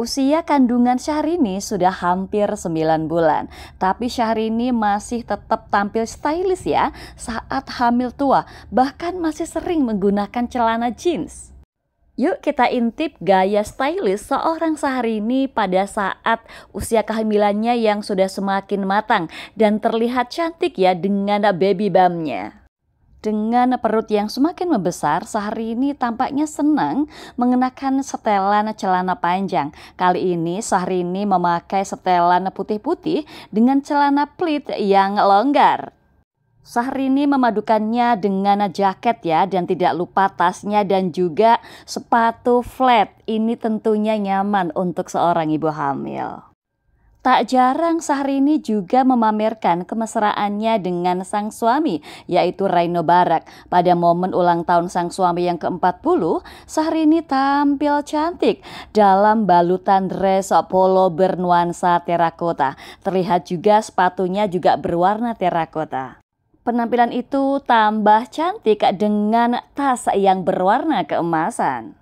Usia kandungan Syahrini sudah hampir 9 bulan, tapi Syahrini masih tetap tampil stylish ya saat hamil tua, bahkan masih sering menggunakan celana jeans. Yuk kita intip gaya stylish seorang Syahrini pada saat usia kehamilannya yang sudah semakin matang dan terlihat cantik ya dengan baby bumpnya. Dengan perut yang semakin membesar, sehari ini tampaknya senang mengenakan setelan celana panjang. Kali ini sehari ini memakai setelan putih-putih dengan celana pleat yang longgar. ini memadukannya dengan jaket ya dan tidak lupa tasnya dan juga sepatu flat. Ini tentunya nyaman untuk seorang ibu hamil. Tak jarang Sahrini juga memamerkan kemesraannya dengan sang suami, yaitu Raino Barak. Pada momen ulang tahun sang suami yang ke-40, Sahrini tampil cantik dalam balutan dress polo bernuansa terakota. Terlihat juga sepatunya juga berwarna terakota. Penampilan itu tambah cantik dengan tas yang berwarna keemasan.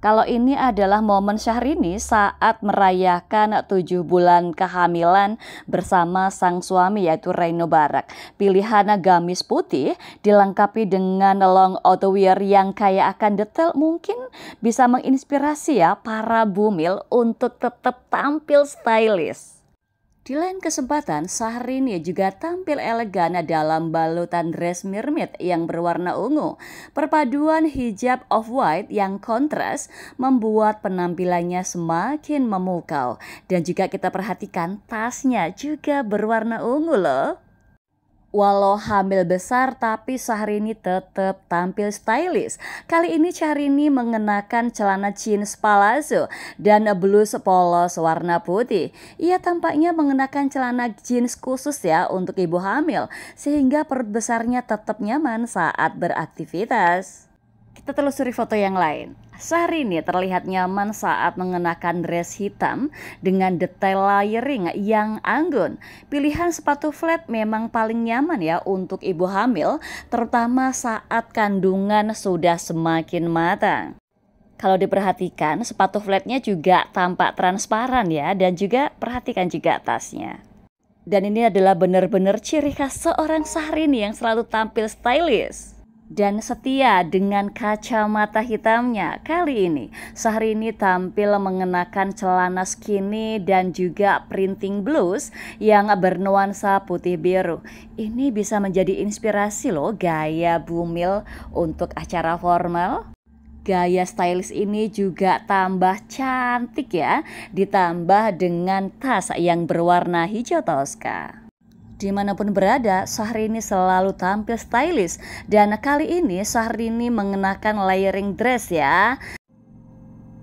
Kalau ini adalah momen Syahrini saat merayakan tujuh bulan kehamilan bersama sang suami yaitu Reino Barak. Pilihan gamis putih dilengkapi dengan long outerwear yang kaya akan detail mungkin bisa menginspirasi ya para bumil untuk tetap tampil stylish. Di lain kesempatan, Sahrini juga tampil elegan dalam balutan dress mermaid yang berwarna ungu. Perpaduan hijab off-white yang kontras membuat penampilannya semakin memukau. Dan juga kita perhatikan tasnya juga berwarna ungu loh. Walau hamil besar tapi Syahrini tetap tampil stylish. Kali ini Syahrini mengenakan celana jeans palazzo dan blus polos warna putih. Ia tampaknya mengenakan celana jeans khusus ya untuk ibu hamil sehingga perut besarnya tetap nyaman saat beraktivitas. Kita telusuri foto yang lain. Syahrini terlihat nyaman saat mengenakan dress hitam dengan detail layering yang anggun. Pilihan sepatu flat memang paling nyaman ya untuk ibu hamil, terutama saat kandungan sudah semakin matang. Kalau diperhatikan, sepatu flatnya juga tampak transparan ya, dan juga perhatikan juga tasnya. Dan ini adalah benar-benar ciri khas seorang Syahrini yang selalu tampil stylish dan setia dengan kacamata hitamnya. Kali ini, Sahrini tampil mengenakan celana skinny dan juga printing blues yang bernuansa putih biru. Ini bisa menjadi inspirasi loh gaya Bumil untuk acara formal. Gaya stylish ini juga tambah cantik ya, ditambah dengan tas yang berwarna hijau toska. Dimanapun berada, Syahrini selalu tampil stylish dan kali ini Syahrini mengenakan layering dress ya.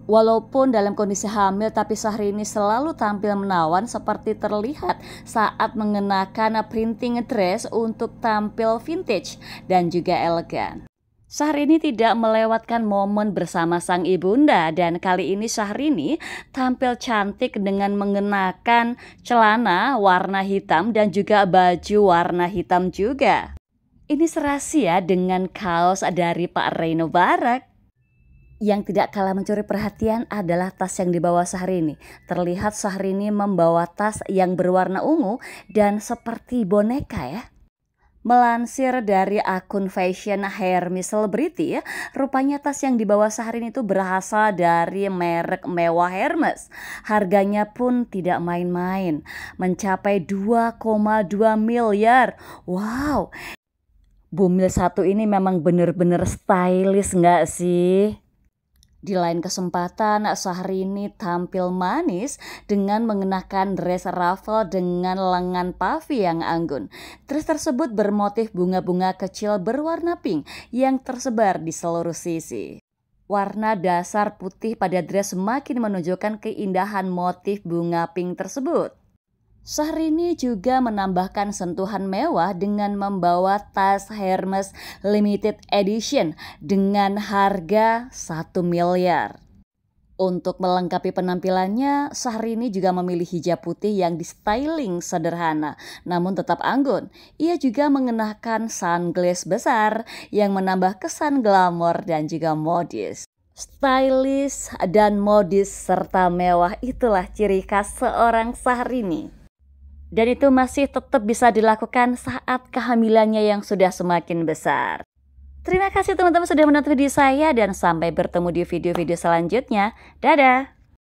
Walaupun dalam kondisi hamil tapi Syahrini selalu tampil menawan seperti terlihat saat mengenakan printing dress untuk tampil vintage dan juga elegan. Syahrini tidak melewatkan momen bersama sang ibunda dan kali ini Syahrini tampil cantik dengan mengenakan celana warna hitam dan juga baju warna hitam juga. Ini serasi ya dengan kaos dari Pak Reno Barak. Yang tidak kalah mencuri perhatian adalah tas yang dibawa Syahrini. Terlihat Syahrini membawa tas yang berwarna ungu dan seperti boneka ya. Melansir dari akun fashion Hermes Celebrity, ya. rupanya tas yang dibawa ini itu berasal dari merek mewah Hermes. Harganya pun tidak main-main, mencapai 2,2 miliar. Wow, bumil satu ini memang bener-bener stylish nggak sih? Di lain kesempatan, Sahrini tampil manis dengan mengenakan dress ruffle dengan lengan pavi yang anggun. Dress tersebut bermotif bunga-bunga kecil berwarna pink yang tersebar di seluruh sisi. Warna dasar putih pada dress semakin menunjukkan keindahan motif bunga pink tersebut. Syahrini juga menambahkan sentuhan mewah dengan membawa tas Hermes Limited Edition dengan harga 1 miliar. Untuk melengkapi penampilannya, Syahrini juga memilih hijab putih yang di styling sederhana namun tetap anggun. Ia juga mengenakan sunglass besar yang menambah kesan glamor dan juga modis. Stylish dan modis serta mewah itulah ciri khas seorang Syahrini dan itu masih tetap bisa dilakukan saat kehamilannya yang sudah semakin besar. Terima kasih teman-teman sudah menonton video saya dan sampai bertemu di video-video selanjutnya. Dadah!